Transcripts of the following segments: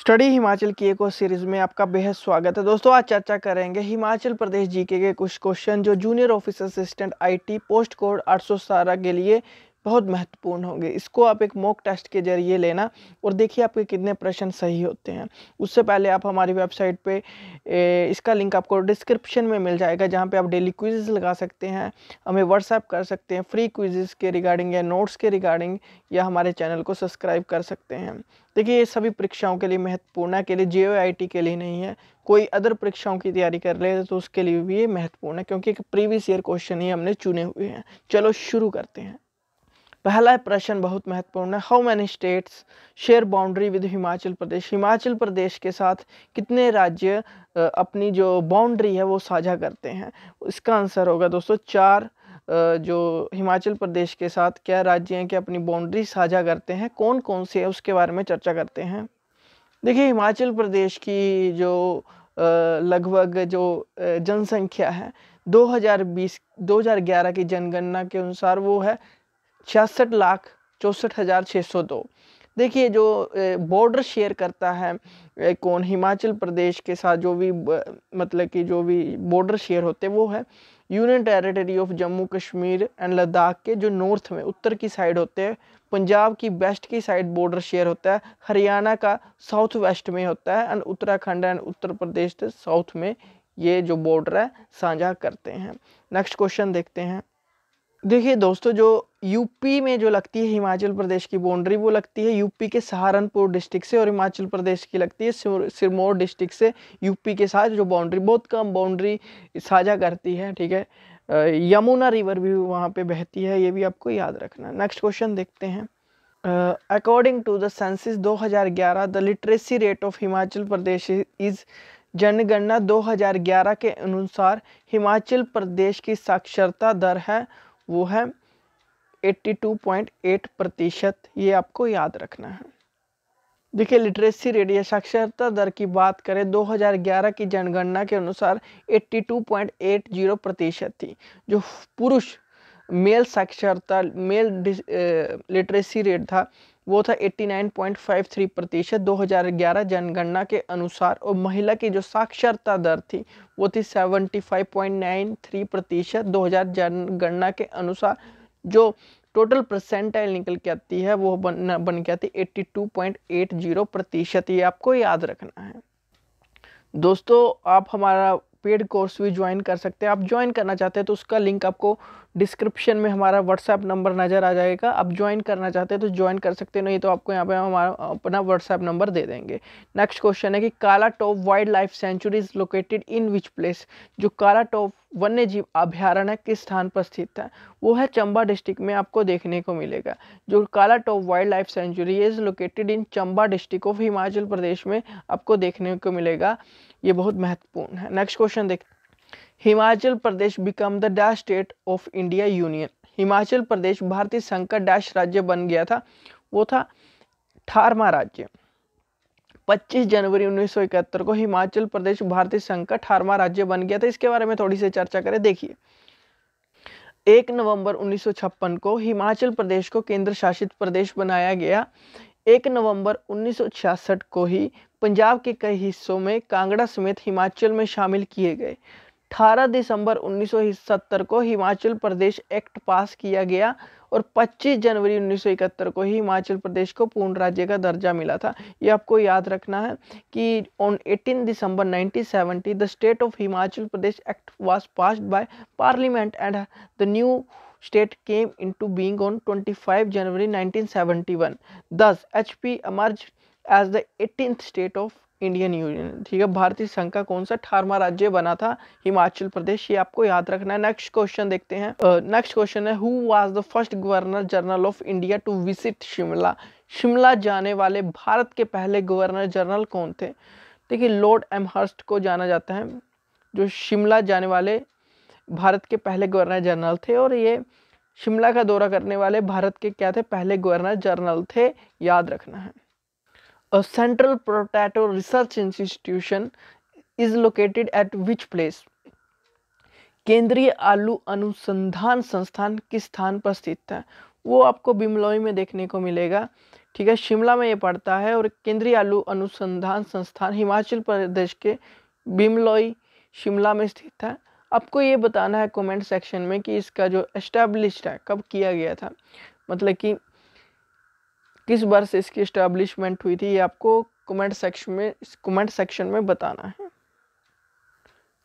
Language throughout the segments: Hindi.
स्टडी हिमाचल की एक और सीरीज़ में आपका बेहद स्वागत है दोस्तों आज चर्चा करेंगे हिमाचल प्रदेश जीके के कुछ क्वेश्चन जो junior office assistant IT post code आठ के लिए बहुत महत्वपूर्ण होंगे इसको आप एक मॉक टेस्ट के जरिए लेना और देखिए आपके कितने प्रश्न सही होते हैं उससे पहले आप हमारी वेबसाइट पे इसका लिंक आपको डिस्क्रिप्शन में मिल जाएगा जहाँ पे आप डेली क्विजेज लगा सकते हैं हमें व्हाट्सएप कर सकते हैं फ्री क्विजेज़ के रिगार्डिंग या नोट्स के रिगार्डिंग या हमारे चैनल को सब्सक्राइब कर सकते हैं देखिए ये सभी परीक्षाओं के लिए महत्वपूर्ण है के लिए जे के लिए नहीं है कोई अदर परीक्षाओं की तैयारी कर रहे हैं तो उसके लिए भी ये महत्वपूर्ण है क्योंकि एक प्रीवियस ईयर क्वेश्चन ही हमने चुने हुए हैं चलो शुरू करते हैं पहला प्रश्न बहुत महत्वपूर्ण है how many states share boundary with Himachal Pradesh Himachal Pradesh के साथ कितने राज्य अपनी जो बाउंड्री है वो साझा करते हैं इसका आंसर होगा दोस्तों चार जो हिमाचल प्रदेश के साथ क्या राज्य हैं कि अपनी बाउंड्री साझा करते हैं कौन कौन से है उसके बारे में चर्चा करते हैं देखिए हिमाचल प्रदेश की जो लगभग जो जनसंख्या है 2020 2011 की जनगणना के अनुसार वो है छियासठ लाख चौंसठ हज़ार छः सौ दो देखिए जो बॉर्डर शेयर करता है कौन हिमाचल प्रदेश के साथ जो भी मतलब कि जो भी बॉर्डर शेयर होते हैं वो है union territory of Jammu Kashmir and Ladakh के जो नॉर्थ में उत्तर की साइड होते हैं पंजाब की वेस्ट की साइड बॉर्डर शेयर होता है हरियाणा का साउथ वेस्ट में होता है and Uttarakhand and Uttar Pradesh south में ये जो बॉर्डर है साझा करते हैं नेक्स्ट क्वेश्चन देखते हैं देखिए दोस्तों जो यूपी में जो लगती है हिमाचल प्रदेश की बाउंड्री वो लगती है यूपी के सहारनपुर डिस्ट्रिक्ट से और हिमाचल प्रदेश की लगती है सिरमौर डिस्ट्रिक्ट से यूपी के साथ जो बाउंड्री बहुत कम बाउंड्री साझा करती है ठीक है यमुना रिवर भी वहाँ पे बहती है ये भी आपको याद रखना नेक्स्ट क्वेश्चन देखते हैं according to the census 2011 the literacy rate of Himachal Pradesh is जनगणना 2011 के अनुसार हिमाचल प्रदेश की साक्षरता दर है वो है 82.8 प्रतिशत ये आपको याद रखना है देखिए लिटरेसी या साक्षरता दर की बात करें 2011 की जनगणना के अनुसार 82.80 प्रतिशत थी जो पुरुष मेल साक्षरता मेल लिटरेसी रेट था वो था 89.53 प्रतिशत 2011 जनगणना के अनुसार और महिला की जो साक्षरता दर थी वो थी 75.93 प्रतिशत 2000 जनगणना के अनुसार जो टोटल परसेंटाइल निकल के आती है वो बन बन के आती है 82.80 प्रतिशत ये आपको याद रखना है दोस्तों आप हमारा पेड कोर्स भी ज्वाइन कर सकते हैं आप ज्वाइन करना चाहते हैं तो उसका लिंक आपको डिस्क्रिप्शन में हमारा व्हाट्सएप नंबर नज़र आ जाएगा आप ज्वाइन करना चाहते हैं तो ज्वाइन कर सकते हैं नहीं तो आपको यहाँ पे हम हमारा अपना व्हाट्सएप नंबर दे देंगे नेक्स्ट क्वेश्चन है कि Kalatop wildlife sanctuary is located in which place जो काला टॉप वन्य जीव अभ्यारण्य किस स्थान पर स्थित है वो है चंबा डिस्ट्रिक्ट में आपको देखने को मिलेगा जो Kalatop wildlife sanctuary is located in Chamba district of Himachal Pradesh में आपको देखने को मिलेगा ये बहुत महत्वपूर्ण है नेक्स्ट क्वेश्चन देखते Himachal Pradesh become the dash state of India union Himachal Pradesh भारतीय संघ का डैश राज्य बन गया था वो था अठारवा राज्य 25 जनवरी 1971 को हिमाचल प्रदेश भारतीय संघ का अठारवा राज्य बन गया था इसके बारे में थोड़ी सी चर्चा करें देखिए एक नवंबर 1956 को हिमाचल प्रदेश को केंद्र शासित प्रदेश बनाया गया एक नवंबर 1966 को ही पंजाब के कई हिस्सों में कांगड़ा समेत हिमाचल में शामिल किए गए 18 दिसंबर 1970 को हिमाचल प्रदेश एक्ट पास किया गया और 25 जनवरी 1971 को ही हिमाचल प्रदेश को पूर्ण राज्य का दर्जा मिला था ये आपको याद रखना है कि on 18 December 1970 the state of Himachal Pradesh act was passed by parliament and the new state came into being on 25 January 1971. Thus HP emerged as the eighteen state of Indian union ठीक है भारतीय संघ का कौन सा अठारवा राज्य बना था हिमाचल प्रदेश ये आपको याद रखना है नेक्स्ट क्वेश्चन देखते हैं नेक्स्ट क्वेश्चन है who was the first governor general of India to visit Shimla Shimla जाने वाले भारत के पहले गवर्नर जनरल कौन थे देखिए लॉर्ड एम हर्स्ट को जाना जाता है जो शिमला जाने वाले भारत के पहले गवर्नर जनरल थे और ये शिमला का दौरा करने वाले भारत के क्या थे पहले गवर्नर जनरल थे याद रखना है a central potato research institution is located at which place केंद्रीय आलू अनुसंधान संस्थान किस स्थान पर स्थित है वो आपको बिमलोई में देखने को मिलेगा ठीक है शिमला में ये पड़ता है और केंद्रीय आलू अनुसंधान संस्थान हिमाचल प्रदेश के बिमलोई शिमला में स्थित है आपको ये बताना है कमेंट सेक्शन में कि इसका जो एस्टेब्लिश है कब किया गया था मतलब कि किस वर्ष इसकी इस्टेब्लिशमेंट हुई थी ये आपको कमेंट सेक्शन में कमेंट सेक्शन में बताना है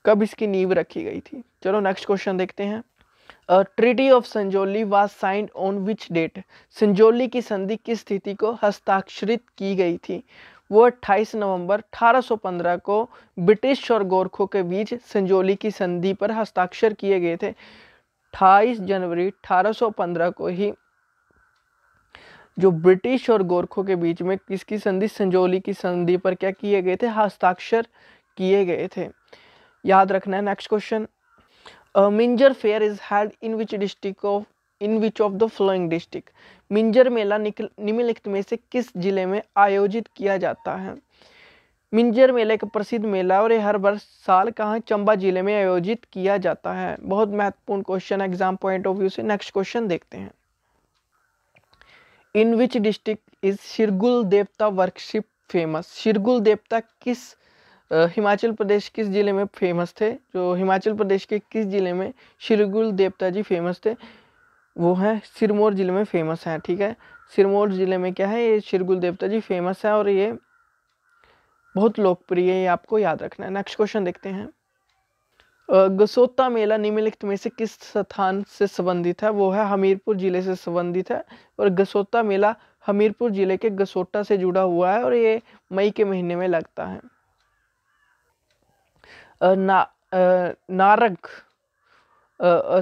कब इसकी नींव रखी गई थी चलो नेक्स्ट क्वेश्चन देखते हैं treaty of Sanjauli was signed on which date Sanjauli की संधि किस स्थिति को हस्ताक्षरित की गई थी वो 28 नवंबर 1815 को ब्रिटिश और गोरखों के बीच संजोली की संधि पर हस्ताक्षर किए गए थे 28 जनवरी 1815 को ही जो ब्रिटिश और गोरखों के बीच में किसकी संधि संजोली की संधि पर क्या किए गए थे हस्ताक्षर किए गए थे याद रखना है next question Minjar fair is held in which district of in which of the following district Minjar मेला निम्नलिखित में से किस जिले में आयोजित किया जाता है मिंजर मेला एक प्रसिद्ध मेला और ये हर वर्ष साल कहाँ चंबा जिले में आयोजित किया जाता है बहुत महत्वपूर्ण question exam point of view से नेक्स्ट क्वेश्चन देखते हैं in which district is Shirgul Devta worship famous Shirgul देवता किस हिमाचल uh, प्रदेश किस ज़िले में फेमस थे जो हिमाचल प्रदेश के किस ज़िले में शिरगुल देवता जी फेमस थे वो हैं सिरमौर ज़िले में फेमस हैं ठीक है सिरमौर ज़िले में क्या है ये शिरगुल देवता जी फेमस है और ये बहुत लोकप्रिय है ये आपको याद रखना है नेक्स्ट क्वेश्चन देखते हैं गसोता मेला निम्नलिखित में से किस स्थान से संबंधित है वो है हमीरपुर जिले से संबंधित है और गसोता मेला हमीरपुर जिले के गसोटा से जुड़ा हुआ है और ये मई के महीने में लगता है ना Narag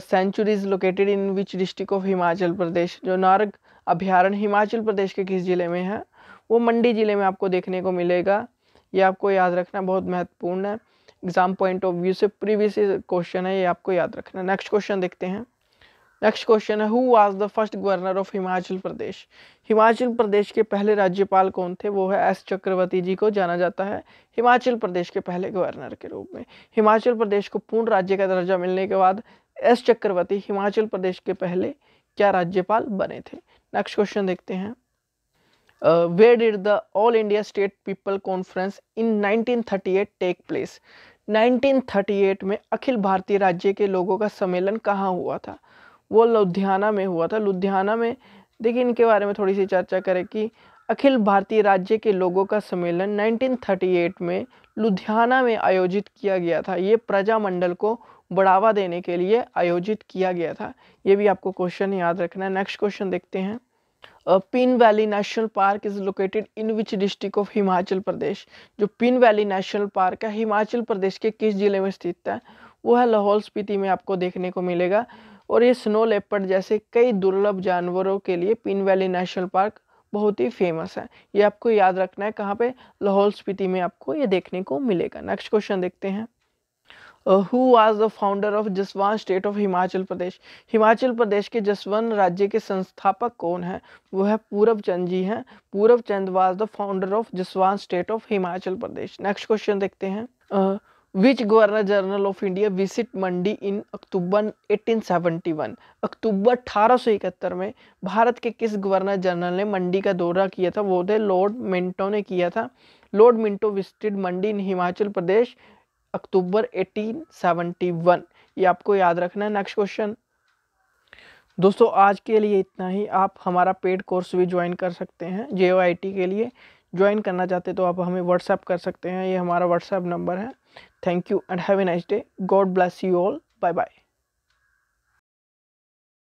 sanctuary is located in which district of Himachal Pradesh जो नारग अभ्यारण हिमाचल प्रदेश के किस ज़िले में है वो मंडी ज़िले में आपको देखने को मिलेगा ये आपको याद रखना बहुत महत्वपूर्ण है एग्ज़ाम पॉइंट ऑफ व्यू से प्रीवियस क्वेश्चन है ये आपको याद रखना नेक्स्ट क्वेश्चन देखते हैं नेक्स्ट क्वेश्चन है who was the first governor of Himachal Pradesh Himachal Pradesh के पहले राज्यपाल कौन थे वो है एस चक्रवर्ती जी को जाना जाता है हिमाचल प्रदेश के पहले गवर्नर के रूप में हिमाचल प्रदेश को पूर्ण राज्य का दर्जा मिलने के बाद एस चक्रवर्ती हिमाचल प्रदेश के पहले क्या राज्यपाल बने थे नेक्स्ट क्वेश्चन देखते हैं where did the all India state people conference in nineteen take place 1938 में अखिल भारतीय राज्य के लोगों का सम्मेलन कहाँ हुआ था वो लुधियाना में हुआ था लुधियाना में देखिए इनके बारे में थोड़ी सी चर्चा करें कि अखिल भारतीय राज्य के लोगों का सम्मेलन 1938 में लुधियाना में आयोजित किया गया था ये प्रजामंडल को बढ़ावा देने के लिए आयोजित किया गया था ये भी आपको क्वेश्चन याद रखना है नेक्स्ट क्वेश्चन देखते हैं Pin valley national park is located in which district of Himachal Pradesh जो पिन वैली नेशनल पार्क है हिमाचल प्रदेश के किस ज़िले में स्थित है वो है लाहौल स्पीति में आपको देखने को मिलेगा और ये स्नो लेपर्ड जैसे कई दुर्लभ जानवरों के लिए पिन वैली नेशनल पार्क बहुत ही फेमस है ये आपको याद रखना है कहाँ पे लाहौल स्पीति में आपको ये देखने को मिलेगा नेक्स्ट क्वेश्चन देखते हैं uh, who was the founder of Jaswan state of Himachal Pradesh Himachal Pradesh के जसवान राज्य के संस्थापक कौन है वो है पूरब चंद जी हैं Purab Chand was the founder of Jaswan state of Himachal Pradesh next question देखते हैं which governor general of India visit Mandi in October 1871 October 1871 में भारत के किस गवर्नर जनरल ने मंडी का दौरा किया था वो थे लॉर्ड मिंटो ने किया था Lord Minto visited Mandi in Himachal Pradesh October 1871 ये आपको याद रखना है नेक्स्ट क्वेश्चन दोस्तों आज के लिए इतना ही आप हमारा पेड कोर्स भी ज्वाइन कर सकते हैं जे के लिए ज्वाइन करना चाहते तो आप हमें व्हाट्सएप कर सकते हैं ये हमारा व्हाट्सएप नंबर है thank you and have a nice day God bless you all bye bye